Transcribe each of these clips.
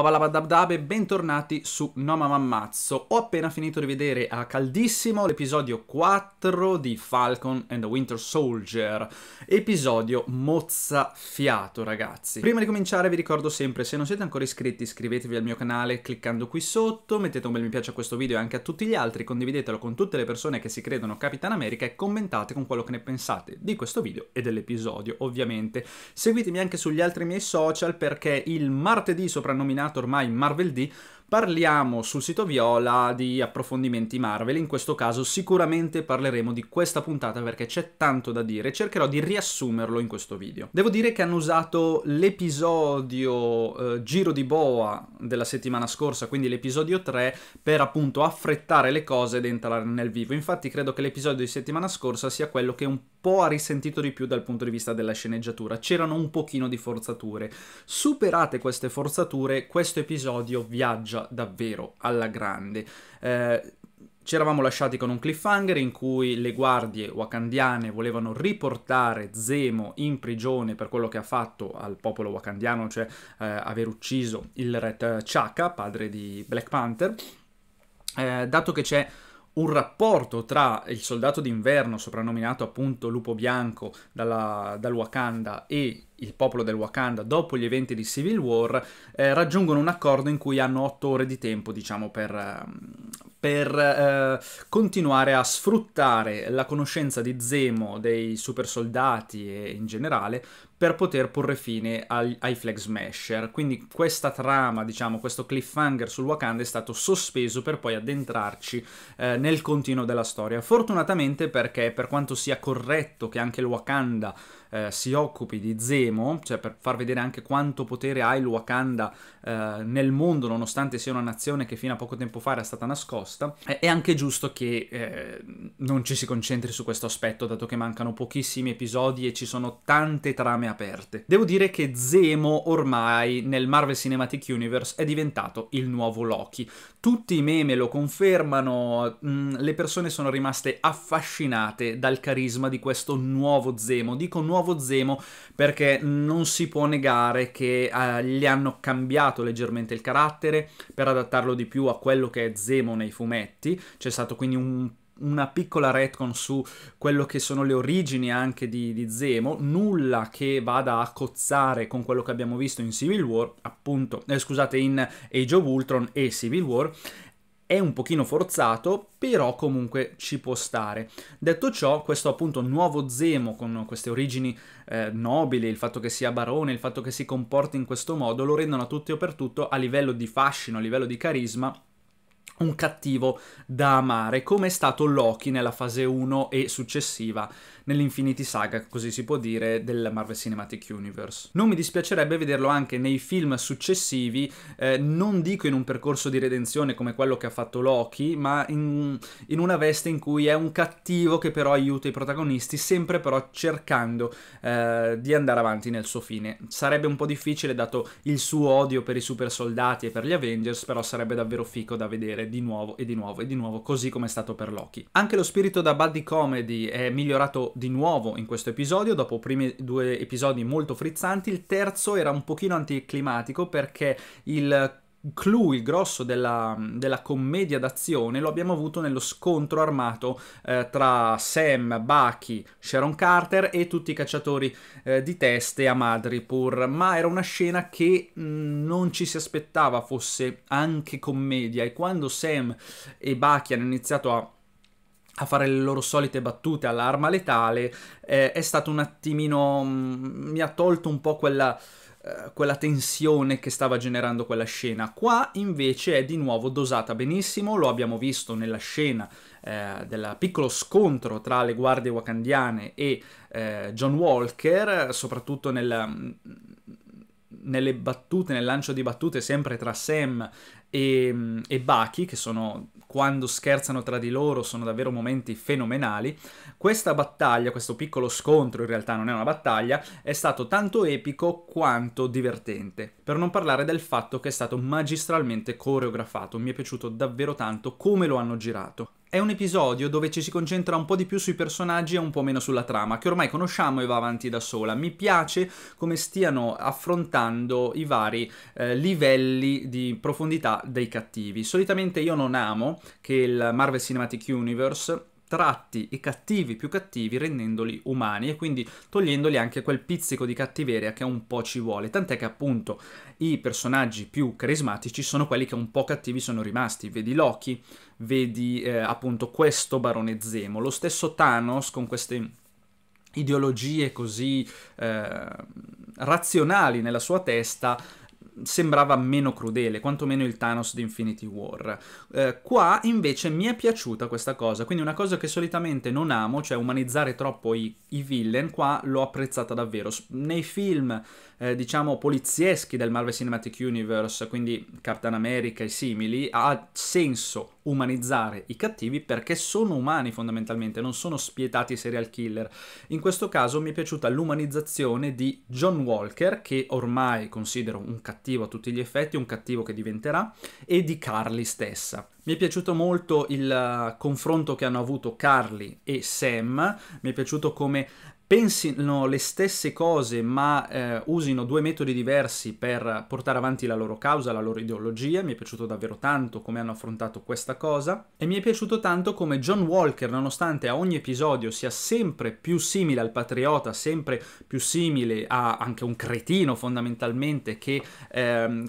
Babalabadabdab e bentornati su No Mamma Mammazzo. Ho appena finito di vedere a caldissimo l'episodio 4 di Falcon and the Winter Soldier. Episodio mozzafiato, ragazzi. Prima di cominciare vi ricordo sempre, se non siete ancora iscritti, iscrivetevi al mio canale cliccando qui sotto, mettete un bel mi piace a questo video e anche a tutti gli altri, condividetelo con tutte le persone che si credono Capitan America e commentate con quello che ne pensate di questo video e dell'episodio, ovviamente. Seguitemi anche sugli altri miei social perché il martedì soprannominato denominato ormai Marvel D, Parliamo sul sito Viola di approfondimenti Marvel, in questo caso sicuramente parleremo di questa puntata perché c'è tanto da dire, cercherò di riassumerlo in questo video. Devo dire che hanno usato l'episodio eh, Giro di Boa della settimana scorsa, quindi l'episodio 3, per appunto affrettare le cose ed entrare nel vivo. Infatti credo che l'episodio di settimana scorsa sia quello che un po' ha risentito di più dal punto di vista della sceneggiatura, c'erano un pochino di forzature. Superate queste forzature, questo episodio viaggia mangia davvero alla grande. Eh, ci eravamo lasciati con un cliffhanger in cui le guardie wakandiane volevano riportare Zemo in prigione per quello che ha fatto al popolo wakandiano, cioè eh, aver ucciso il re eh, Chaka, padre di Black Panther. Eh, dato che c'è un rapporto tra il soldato d'inverno, soprannominato appunto Lupo Bianco dalla, dal Wakanda, e il popolo del Wakanda dopo gli eventi di Civil War, eh, raggiungono un accordo in cui hanno otto ore di tempo, diciamo, per, ehm, per eh, continuare a sfruttare la conoscenza di Zemo, dei super soldati e in generale, per poter porre fine ai, ai flag smasher. Quindi questa trama, diciamo, questo cliffhanger sul Wakanda è stato sospeso per poi addentrarci eh, nel continuo della storia. Fortunatamente perché per quanto sia corretto che anche il Wakanda eh, si occupi di Zemo, cioè per far vedere anche quanto potere ha il Wakanda eh, nel mondo, nonostante sia una nazione che fino a poco tempo fa era stata nascosta, è anche giusto che eh, non ci si concentri su questo aspetto, dato che mancano pochissimi episodi e ci sono tante trame zone aperte. Devo dire che Zemo ormai nel Marvel Cinematic Universe è diventato il nuovo Loki. Tutti i meme lo confermano, mm, le persone sono rimaste affascinate dal carisma di questo nuovo Zemo. Dico nuovo Zemo perché non si può negare che eh, gli hanno cambiato leggermente il carattere per adattarlo di più a quello che è Zemo nei fumetti. C'è stato quindi un una piccola retcon su quello che sono le origini anche di, di, Zemo, nulla che vada a cozzare con quello che abbiamo visto in Civil War, appunto, eh, scusate, in Age of Ultron e Civil War, è un pochino forzato, però comunque ci può stare. Detto ciò, questo appunto nuovo Zemo con queste origini eh, nobili, il fatto che sia barone, il fatto che si comporti in questo modo, lo rendono a tutti o per tutto a livello di fascino, a livello di carisma, un cattivo da amare, come è stato Loki nella fase 1 e successiva nell'Infinity Saga, così si può dire, del Marvel Cinematic Universe. Non mi dispiacerebbe vederlo anche nei film successivi, eh, non dico in un percorso di redenzione come quello che ha fatto Loki, ma in, in una veste in cui è un cattivo che però aiuta i protagonisti, sempre però cercando eh, di andare avanti nel suo fine. Sarebbe un po' difficile dato il suo odio per i super soldati e per gli Avengers, però sarebbe davvero fico da vedere di nuovo e di nuovo e di nuovo, così come è stato per Loki. Anche lo spirito da buddy comedy è migliorato di nuovo in questo episodio, dopo i primi due episodi molto frizzanti, il terzo era un pochino anticlimatico perché il clou, il grosso della, della commedia d'azione lo abbiamo avuto nello scontro armato eh, tra Sam, Bucky, Sharon Carter e tutti i cacciatori eh, di teste a Madripur, ma era una scena che mh, mm, non ci si aspettava fosse anche commedia e quando Sam e Bucky hanno iniziato a a fare le loro solite battute all'arma letale, eh, è stato un attimino... Mm, mi ha tolto un po' quella eh, quella tensione che stava generando quella scena. Qua invece è di nuovo dosata benissimo, lo abbiamo visto nella scena eh, del piccolo scontro tra le guardie wakandiane e eh, John Walker, soprattutto nel, mm, nelle battute, nel lancio di battute sempre tra Sam e, e Baki, che sono quando scherzano tra di loro sono davvero momenti fenomenali. Questa battaglia, questo piccolo scontro, in realtà non è una battaglia, è stato tanto epico quanto divertente. Per non parlare del fatto che è stato magistralmente coreografato, mi è piaciuto davvero tanto come lo hanno girato. È un episodio dove ci si concentra un po' di più sui personaggi e un po' meno sulla trama, che ormai conosciamo e va avanti da sola. Mi piace come stiano affrontando i vari eh, livelli di profondità dei cattivi. Solitamente io non amo che il Marvel Cinematic Universe tratti i cattivi più cattivi rendendoli umani e quindi togliendoli anche quel pizzico di cattiveria che un po' ci vuole. Tant'è che appunto i personaggi più carismatici sono quelli che un po' cattivi sono rimasti. Vedi Loki, vedi eh, appunto questo Barone Zemo, lo stesso Thanos con queste ideologie così eh, razionali nella sua testa sembrava meno crudele, quantomeno il Thanos di Infinity War. Eh, qua invece mi è piaciuta questa cosa, quindi una cosa che solitamente non amo, cioè umanizzare troppo i, i villain, qua l'ho apprezzata davvero. Nei film, eh, diciamo, polizieschi del Marvel Cinematic Universe, quindi Captain America e simili, ha senso umanizzare i cattivi perché sono umani fondamentalmente, non sono spietati serial killer. In questo caso mi è piaciuta l'umanizzazione di John Walker, che ormai considero un cattivo a tutti gli effetti, un cattivo che diventerà, e di Carly stessa. Mi è piaciuto molto il eh, confronto che hanno avuto Carly e Sam, mi è piaciuto come pensino le stesse cose ma eh, usino due metodi diversi per portare avanti la loro causa, la loro ideologia. Mi è piaciuto davvero tanto come hanno affrontato questa cosa e mi è piaciuto tanto come John Walker, nonostante a ogni episodio sia sempre più simile al patriota, sempre più simile a anche un cretino fondamentalmente che... Ehm,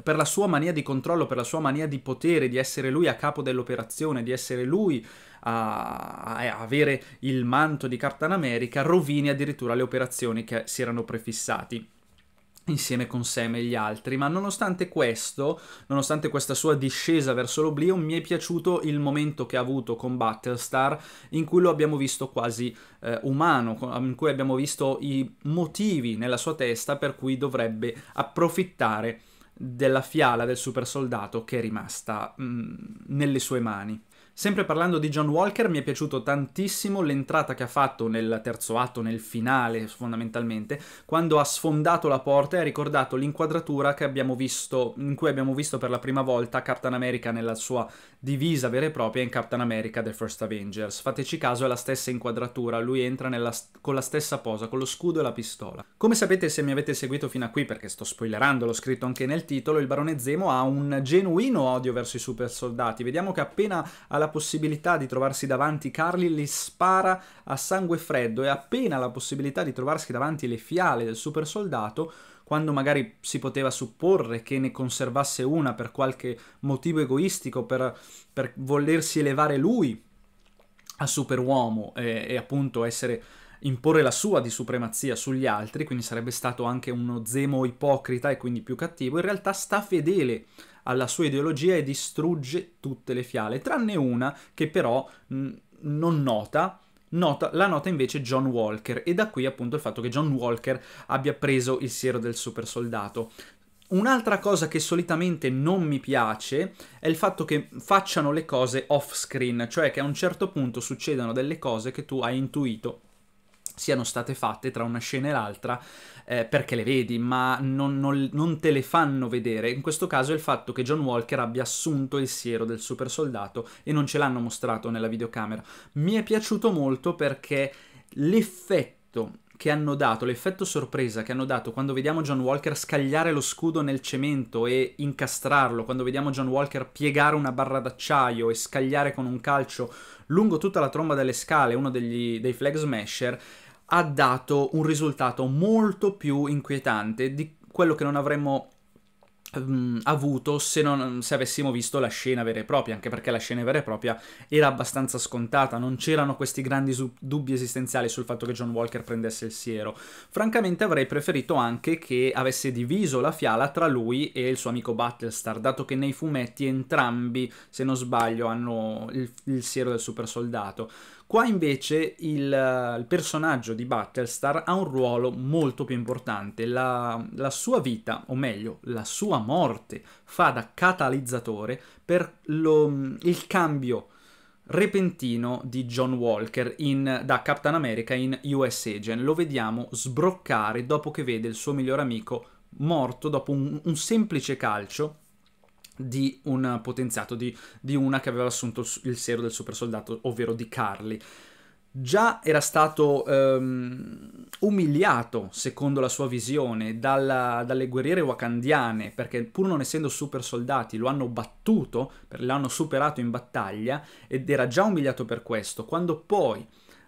per la sua mania di controllo, per la sua mania di potere, di essere lui a capo dell'operazione, di essere lui a, a avere il manto di Captain America, rovini addirittura le operazioni che si erano prefissati insieme con Sam e gli altri, ma nonostante questo, nonostante questa sua discesa verso l'oblio, mi è piaciuto il momento che ha avuto con Battlestar in cui lo abbiamo visto quasi eh, umano, in cui abbiamo visto i motivi nella sua testa per cui dovrebbe approfittare della fiala del supersoldato che è rimasta mh, mm, nelle sue mani. Sempre parlando di John Walker, mi è piaciuto tantissimo l'entrata che ha fatto nel terzo atto, nel finale fondamentalmente, quando ha sfondato la porta e ha ricordato l'inquadratura visto, in cui abbiamo visto per la prima volta Captain America nella sua divisa vera e propria in Captain America The First Avengers. Fateci caso, è la stessa inquadratura, lui entra nella, con la stessa posa, con lo scudo e la pistola. Come sapete se mi avete seguito fino a qui, perché sto spoilerando, l'ho scritto anche nel titolo, il barone Zemo ha un genuino odio verso i super soldati. Vediamo che appena alla possibilità di trovarsi davanti Carly li spara a sangue freddo e appena la possibilità di trovarsi davanti le fiale del super soldato, quando magari si poteva supporre che ne conservasse una per qualche motivo egoistico, per, per volersi elevare lui a superuomo e, e appunto essere imporre la sua di supremazia sugli altri, quindi sarebbe stato anche uno zemo ipocrita e quindi più cattivo, in realtà sta fedele alla sua ideologia e distrugge tutte le fiale, tranne una che però mh, mm, non nota, Nota, la nota invece John Walker e da qui appunto il fatto che John Walker abbia preso il siero del super soldato. Un'altra cosa che solitamente non mi piace è il fatto che facciano le cose off screen, cioè che a un certo punto succedano delle cose che tu hai intuito siano state fatte tra una scena e l'altra eh, perché le vedi, ma non, non, non, te le fanno vedere. In questo caso è il fatto che John Walker abbia assunto il siero del super soldato e non ce l'hanno mostrato nella videocamera. Mi è piaciuto molto perché l'effetto che hanno dato, l'effetto sorpresa che hanno dato quando vediamo John Walker scagliare lo scudo nel cemento e incastrarlo, quando vediamo John Walker piegare una barra d'acciaio e scagliare con un calcio lungo tutta la tromba delle scale uno degli, dei flag smasher, ha dato un risultato molto più inquietante di quello che non avremmo um, avuto se, non, se avessimo visto la scena vera e propria, anche perché la scena vera e propria era abbastanza scontata, non c'erano questi grandi dubbi esistenziali sul fatto che John Walker prendesse il siero. Francamente avrei preferito anche che avesse diviso la fiala tra lui e il suo amico Battlestar, dato che nei fumetti entrambi, se non sbaglio, hanno il, il siero del super soldato Qua invece il, il, personaggio di Battlestar ha un ruolo molto più importante, la, la sua vita, o meglio la sua morte, fa da catalizzatore per lo, il cambio repentino di John Walker in, da Captain America in US Agent. Lo vediamo sbroccare dopo che vede il suo miglior amico morto dopo un, un semplice calcio di un potenziato, di, di una che aveva assunto il siero del super soldato, ovvero di Carly già era stato um, umiliato, secondo la sua visione, dalla, dalle guerriere wakandiane, perché pur non essendo super soldati lo hanno battuto, per, l'hanno superato in battaglia, ed era già umiliato per questo. Quando poi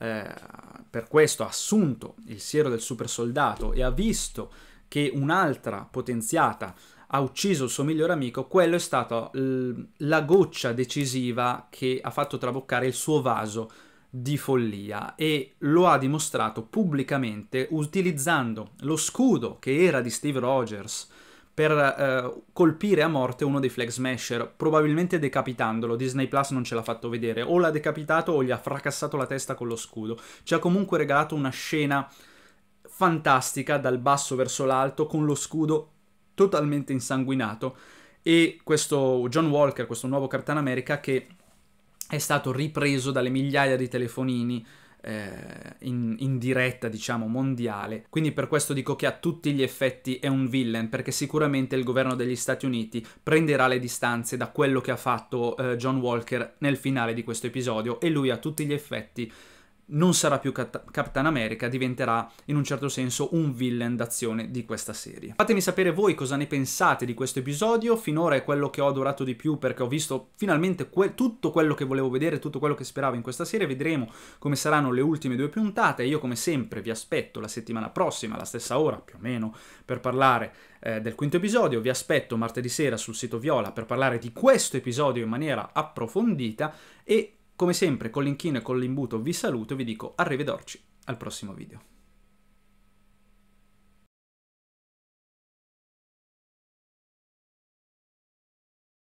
eh, per questo ha assunto il siero del super soldato e ha visto che un'altra potenziata ha ucciso il suo migliore amico, quello è stata la goccia decisiva che ha fatto traboccare il suo vaso di follia e lo ha dimostrato pubblicamente utilizzando lo scudo che era di Steve Rogers per eh, colpire a morte uno dei flag smasher, probabilmente decapitandolo. Disney Plus non ce l'ha fatto vedere, o l'ha decapitato o gli ha fracassato la testa con lo scudo. Ci ha comunque regalato una scena fantastica dal basso verso l'alto con lo scudo totalmente insanguinato e questo John Walker, questo nuovo Capitano America che è stato ripreso dalle migliaia di telefonini eh, in, in, diretta, diciamo, mondiale. Quindi per questo dico che a tutti gli effetti è un villain, perché sicuramente il governo degli Stati Uniti prenderà le distanze da quello che ha fatto eh, John Walker nel finale di questo episodio e lui a tutti gli effetti non sarà più Cat- Captain America, diventerà in un certo senso un villain d'azione di questa serie. Fatemi sapere voi cosa ne pensate di questo episodio, finora è quello che ho adorato di più perché ho visto finalmente que- tutto quello che volevo vedere, tutto quello che speravo in questa serie, vedremo come saranno le ultime due puntate, io come sempre vi aspetto la settimana prossima, alla stessa ora più o meno, per parlare eh, del quinto episodio, vi aspetto martedì sera sul sito Viola per parlare di questo episodio in maniera approfondita e come sempre con l'inchino e con l'imbuto vi saluto e vi dico arrivederci al prossimo video.